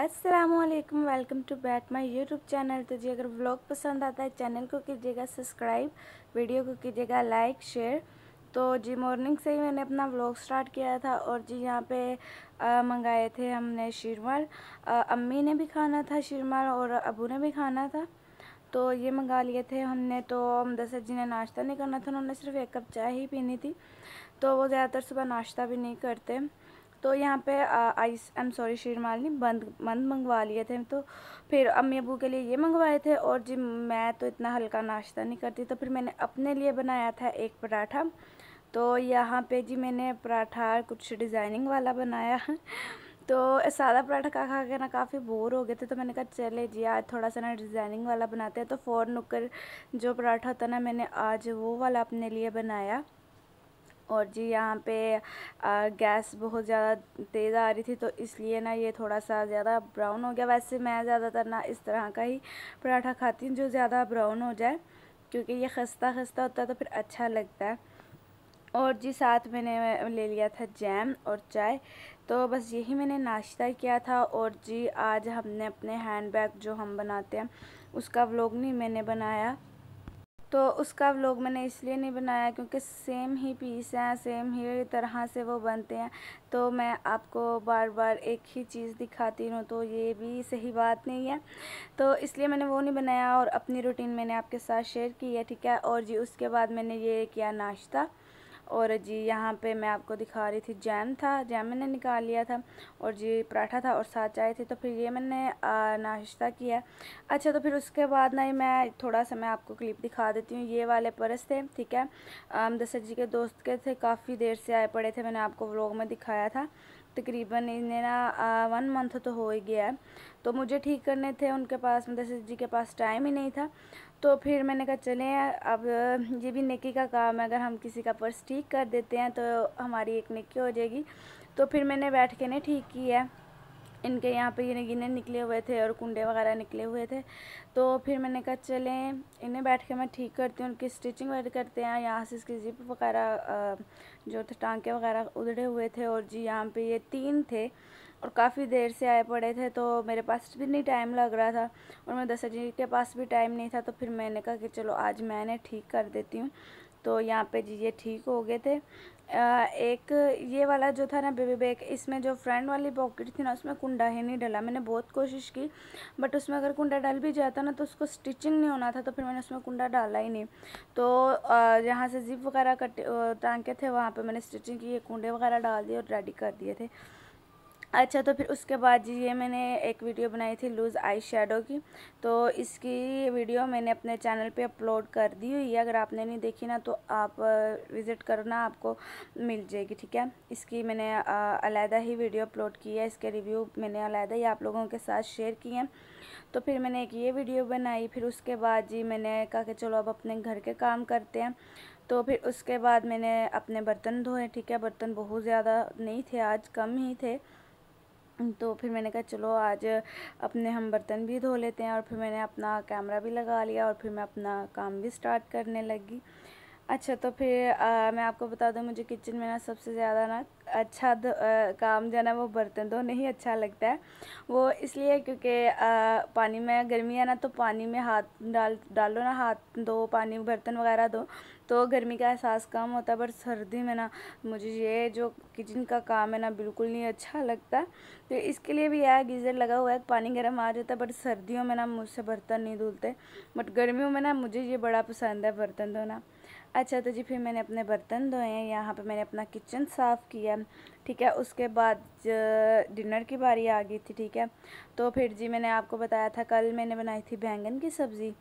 असलकम welcome to back my YouTube channel तो जी अगर व्लॉग पसंद आता है चैनल को कीजिएगा सब्सक्राइब वीडियो को कीजिएगा लाइक शेयर तो जी मॉर्निंग से ही मैंने अपना व्लॉग स्टार्ट किया था और जी यहाँ पे मंगाए थे हमने शिरमाल अम्मी ने भी खाना था शीरमल और अबू ने भी खाना था तो ये मंगा लिए थे हमने तो दशरथ जी ने नाश्ता नहीं करना था उन्होंने सिर्फ एक कप चाय ही पीनी थी तो वो ज़्यादातर सुबह नाश्ता भी नहीं करते तो यहाँ पे आइस आई एम सॉरी शीरमालनी बंद बंद मंगवा लिए थे तो फिर अम्मी अबू के लिए ये मंगवाए थे और जी मैं तो इतना हल्का नाश्ता नहीं करती तो फिर मैंने अपने लिए बनाया था एक पराठा तो यहाँ पे जी मैंने पराठा कुछ डिज़ाइनिंग वाला बनाया तो सादा पराठा खा खा के ना काफ़ी बोर हो गए थे तो मैंने कहा चले जी आज थोड़ा सा ना डिज़ाइनिंग वाला बनाते हैं तो फोर नुक्कर जो पराठा होता ना मैंने आज वो वाला अपने लिए बनाया और जी यहाँ पे गैस बहुत ज़्यादा तेज़ आ रही थी तो इसलिए ना ये थोड़ा सा ज़्यादा ब्राउन हो गया वैसे मैं ज़्यादातर ना इस तरह का ही पराठा खाती हूँ जो ज़्यादा ब्राउन हो जाए क्योंकि ये खस्ता खस्ता होता है तो फिर अच्छा लगता है और जी साथ मैंने ले लिया था जैम और चाय तो बस यही मैंने नाश्ता किया था और जी आज हमने अपने हैंड बैग जो हम बनाते हैं उसका व्लॉग नहीं मैंने बनाया तो उसका व्लॉग मैंने इसलिए नहीं बनाया क्योंकि सेम ही पीस हैं सेम ही तरह से वो बनते हैं तो मैं आपको बार बार एक ही चीज़ दिखाती हूँ तो ये भी सही बात नहीं है तो इसलिए मैंने वो नहीं बनाया और अपनी रूटीन मैंने आपके साथ शेयर की है ठीक है और जी उसके बाद मैंने ये किया नाश्ता और जी यहाँ पे मैं आपको दिखा रही थी जैम था जैम मैंने निकाल लिया था और जी पराठा था और साथ चाय थी तो फिर ये मैंने नाश्ता किया अच्छा तो फिर उसके बाद ना ही मैं थोड़ा सा मैं आपको क्लिप दिखा देती हूँ ये वाले परस थे ठीक है दसर जी के दोस्त के थे काफ़ी देर से आए पड़े थे मैंने आपको व्लॉग में दिखाया था तकरीबन इन्हें ना वन मंथ तो हो ही गया है तो मुझे ठीक करने थे उनके पास मुदसर मतलब जी के पास टाइम ही नहीं था तो फिर मैंने कहा चले अब ये भी नेकी का काम है अगर हम किसी का पर्स ठीक कर देते हैं तो हमारी एक नेकी हो जाएगी तो फिर मैंने बैठ के ने ठीक किया इनके यहाँ पे गिने गिने निकले हुए थे और कुंडे वगैरह निकले हुए थे तो फिर मैंने कहा चलें इन्हें बैठ के मैं ठीक करती हूँ उनकी स्टिचिंग वगैरह करते हैं यहाँ से इसकी जिप वगैरह जो थे टांके वगैरह उधड़े हुए थे और जी यहाँ पे ये तीन थे और काफ़ी देर से आए पड़े थे तो मेरे पास भी नहीं टाइम लग रहा था और मेरे दशा जी के पास भी टाइम नहीं था तो फिर मैंने कहा कि चलो आज मैंने ठीक कर देती हूँ तो यहाँ पे जी ये ठीक हो गए थे आ, एक ये वाला जो था ना बेबी बैग इसमें जो फ्रंट वाली पॉकेट थी ना उसमें कुंडा ही नहीं डला मैंने बहुत कोशिश की बट उसमें अगर कुंडा डल भी जाता ना तो उसको स्टिचिंग नहीं होना था तो फिर मैंने उसमें कुंडा डाला ही नहीं तो जहाँ से जिप वगैरह कटे टांगे थे वहाँ पर मैंने स्टिचिंग की कुंडे वगैरह डाल दिए और रेडी कर दिए थे अच्छा तो फिर उसके बाद जी ये मैंने एक वीडियो बनाई थी लूज़ आई शेडो की तो इसकी वीडियो मैंने अपने चैनल पे अपलोड कर दी हुई है अगर आपने नहीं देखी ना तो आप विज़िट करो ना आपको मिल जाएगी ठीक है इसकी मैंने अलहदा ही वीडियो अपलोड की है इसके रिव्यू मैंने अलहदा ही आप लोगों के साथ शेयर किए हैं तो फिर मैंने एक ये वीडियो बनाई फिर उसके बाद जी मैंने कहा कि चलो अब अपने घर के काम करते हैं तो फिर उसके बाद मैंने अपने बर्तन धोए ठीक है बर्तन बहुत ज़्यादा नहीं थे आज कम ही थे तो फिर मैंने कहा चलो आज अपने हम बर्तन भी धो लेते हैं और फिर मैंने अपना कैमरा भी लगा लिया और फिर मैं अपना काम भी स्टार्ट करने लगी अच्छा तो फिर आ, मैं आपको बता दूं मुझे किचन में ना सबसे ज़्यादा ना अच्छा द, आ, काम जो है ना वो बर्तन धोने ही अच्छा लगता है वो इसलिए क्योंकि पानी में गर्मी है ना तो पानी में हाथ डाल डालो ना हाथ दो पानी बर्तन वगैरह दो तो गर्मी का एहसास कम होता है पर सर्दी में ना मुझे ये जो किचन का काम है ना बिल्कुल नहीं अच्छा लगता तो इसके लिए भी यह गीज़र लगा हुआ है पानी गर्म आ जाता है बट सर्दियों में ना मुझसे बर्तन नहीं धुलते बट गर्मियों में ना मुझे ये बड़ा पसंद है बर्तन धोना अच्छा तो जी फिर मैंने अपने बर्तन धोए हैं यहाँ पे मैंने अपना किचन साफ़ किया ठीक है उसके बाद डिनर की बारी आ गई थी ठीक है तो फिर जी मैंने आपको बताया था कल मैंने बनाई थी बैंगन की सब्ज़ी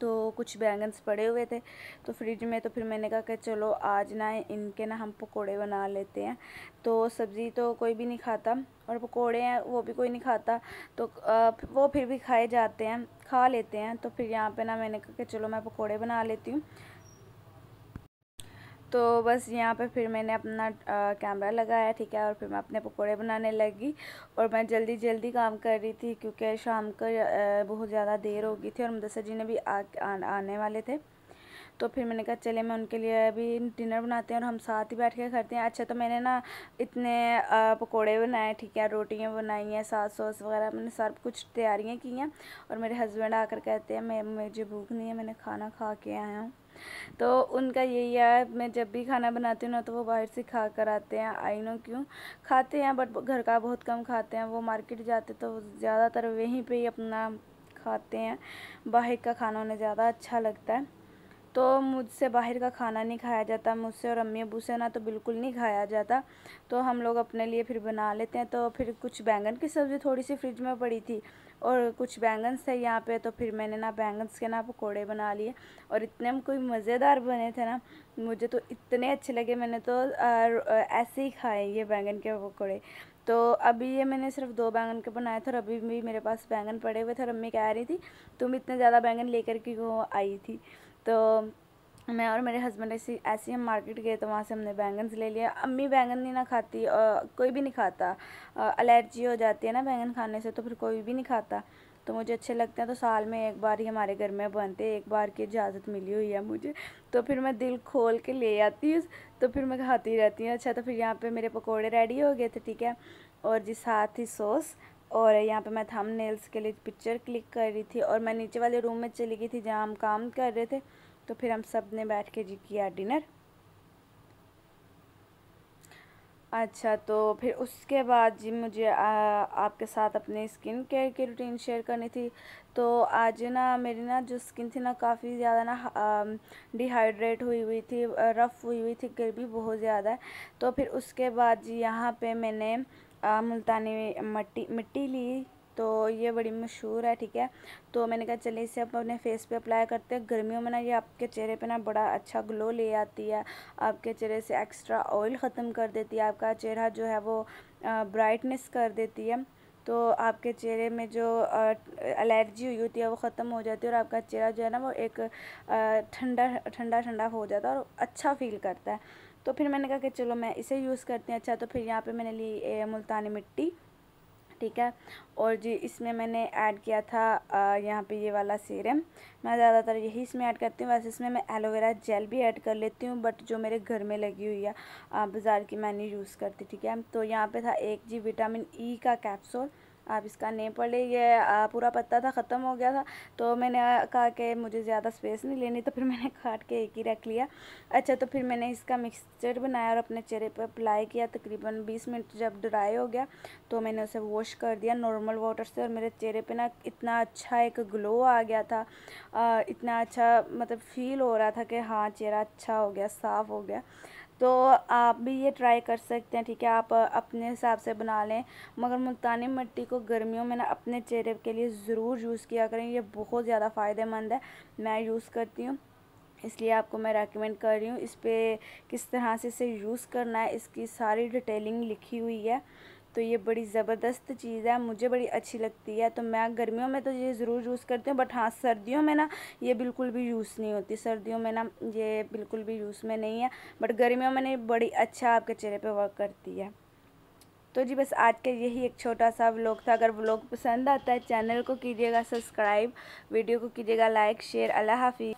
तो कुछ बैंगन्स पड़े हुए थे तो फ्रिज में तो फिर मैंने कहा कि चलो आज ना इनके ना हम पकोड़े बना लेते हैं तो सब्ज़ी तो कोई भी नहीं खाता और पकोड़े हैं वो भी कोई नहीं खाता तो वो फिर भी खाए जाते हैं खा लेते हैं तो फिर यहाँ पे ना मैंने कहा कि चलो मैं पकोड़े बना लेती हूँ तो बस यहाँ पे फिर मैंने अपना कैमरा लगाया ठीक है और फिर मैं अपने पकोड़े बनाने लगी और मैं जल्दी जल्दी काम कर रही थी क्योंकि शाम को बहुत ज़्यादा देर हो गई थी और मदरसा जी ने भी आ, आ, आने वाले थे तो फिर मैंने कहा चले मैं उनके लिए अभी डिनर बनाते हैं और हम साथ ही बैठ के करते हैं अच्छा तो मैंने ना इतने पकोड़े बनाए ठीक है रोटियाँ बनाई हैं सास सॉस वगैरह मैंने सब कुछ तैयारियाँ की हैं और मेरे हस्बैंड आकर कहते हैं मैं मुझे भूख नहीं है मैंने खाना खा के आया हूँ तो उनका यही है मैं जब भी खाना बनाती हूँ ना तो वो बाहर से खा कर आते हैं आई नो क्यों खाते हैं बट घर का बहुत कम खाते हैं वो मार्केट जाते तो ज़्यादातर वहीं पे ही अपना खाते हैं बाहर का खाना उन्हें ज़्यादा अच्छा लगता है तो मुझसे बाहर का खाना नहीं खाया जाता मुझसे और अम्मी अबू से ना तो बिल्कुल नहीं खाया जाता तो हम लोग अपने लिए फिर बना लेते हैं तो फिर कुछ बैंगन की सब्ज़ी थोड़ी सी फ्रिज में पड़ी थी और कुछ बैंगन्स थे यहाँ पे तो फिर मैंने ना बैंगन्स के ना पकौड़े बना लिए और इतने कोई मज़ेदार बने थे ना मुझे तो इतने अच्छे लगे मैंने तो ऐसे ही खाए ये बैंगन के पकौड़े तो अभी ये मैंने सिर्फ दो बैंगन के बनाए थे और अभी भी मेरे पास बैंगन पड़े हुए थे और अम्मी कह रही थी तुम इतने ज़्यादा बैंगन लेकर वो आई थी तो मैं और मेरे हस्बैंड ऐसी ऐसे हम मार्केट गए तो वहाँ से हमने बैंगन ले लिया अम्मी बैंगन नहीं ना खाती और कोई भी नहीं खाता एलर्जी हो जाती है ना बैंगन खाने से तो फिर कोई भी नहीं खाता तो मुझे अच्छे लगते हैं तो साल में एक बार ही हमारे घर में बनते हैं एक बार की इजाज़त मिली हुई है मुझे तो फिर मैं दिल खोल के ले आती हूँ तो फिर मैं खाती रहती हूँ अच्छा तो फिर यहाँ पर मेरे पकौड़े रेडी हो गए थे ठीक है और जी साथ ही सॉस और यहाँ पे मैं थम नेल्स के लिए पिक्चर क्लिक कर रही थी और मैं नीचे वाले रूम में चली गई थी जहाँ हम काम कर रहे थे तो फिर हम सब ने बैठ के जी किया डिनर अच्छा तो फिर उसके बाद जी मुझे आ, आपके साथ अपने स्किन केयर की रूटीन शेयर करनी थी तो आज ना मेरी ना जो स्किन थी ना काफ़ी ज़्यादा ना डिहाइड्रेट हुई हुई थी रफ़ हुई हुई थी गिर भी बहुत ज़्यादा तो फिर उसके बाद जी यहाँ पे मैंने आ, मुल्तानी मट्टी मिट्टी ली तो ये बड़ी मशहूर है ठीक है तो मैंने कहा चलिए इसे आप अपने फेस पे अप्लाई करते हैं गर्मियों में ना ये आपके चेहरे पे ना बड़ा अच्छा ग्लो ले आती है आपके चेहरे से एक्स्ट्रा ऑयल ख़त्म कर देती है आपका चेहरा जो है वो ब्राइटनेस कर देती है तो आपके चेहरे में जो एलर्जी हुई होती है वो ख़त्म हो जाती है और आपका चेहरा जो है ना वो एक ठंडा ठंडा ठंडा हो जाता है और अच्छा फील करता है तो फिर मैंने कहा कि चलो मैं इसे यूज़ करती हूँ अच्छा तो फिर यहाँ पे मैंने ली मुल्तानी मिट्टी ठीक है और जी इसमें मैंने ऐड किया था यहाँ पे ये वाला सीरम मैं ज़्यादातर यही इसमें ऐड करती हूँ वैसे इसमें मैं एलोवेरा जेल भी ऐड कर लेती हूँ बट जो मेरे घर में लगी हुई है बाज़ार की मैं नहीं यूज़ करती ठीक है तो यहाँ पे था एक जी विटामिन ई e का कैप्सूल आप इसका नेम पढ़ ले ये पूरा पत्ता था ख़त्म हो गया था तो मैंने कहा कि मुझे ज़्यादा स्पेस नहीं लेनी तो फिर मैंने काट के एक ही रख लिया अच्छा तो फिर मैंने इसका मिक्सचर बनाया और अपने चेहरे पर अप्लाई किया तकरीबन बीस मिनट जब ड्राई हो गया तो मैंने उसे वॉश कर दिया नॉर्मल वाटर से और मेरे चेहरे पर ना इतना अच्छा एक ग्लो आ गया था इतना अच्छा मतलब फील हो रहा था कि हाँ चेहरा अच्छा हो गया साफ़ हो गया तो आप भी ये ट्राई कर सकते हैं ठीक है आप अपने हिसाब से बना लें मगर मुल्तानी मिट्टी को गर्मियों में ना अपने चेहरे के लिए ज़रूर यूज़ किया करें ये बहुत ज़्यादा फ़ायदेमंद है मैं यूज़ करती हूँ इसलिए आपको मैं रेकमेंड कर रही हूँ इस पर किस तरह से इसे यूज़ करना है इसकी सारी डिटेलिंग लिखी हुई है तो ये बड़ी ज़बरदस्त चीज़ है मुझे बड़ी अच्छी लगती है तो मैं गर्मियों में तो ये ज़रूर यूज़ करती हूँ बट हाँ सर्दियों में ना ये बिल्कुल भी यूज़ नहीं होती सर्दियों में ना ये बिल्कुल भी यूज़ में नहीं है बट गर्मियों में ना बड़ी अच्छा आपके चेहरे पर वर्क करती है तो जी बस आज का यही एक छोटा सा व्लॉग था अगर व्लॉग पसंद आता है चैनल को कीजिएगा सब्सक्राइब वीडियो को कीजिएगा लाइक शेयर अल्लाह हाफिज़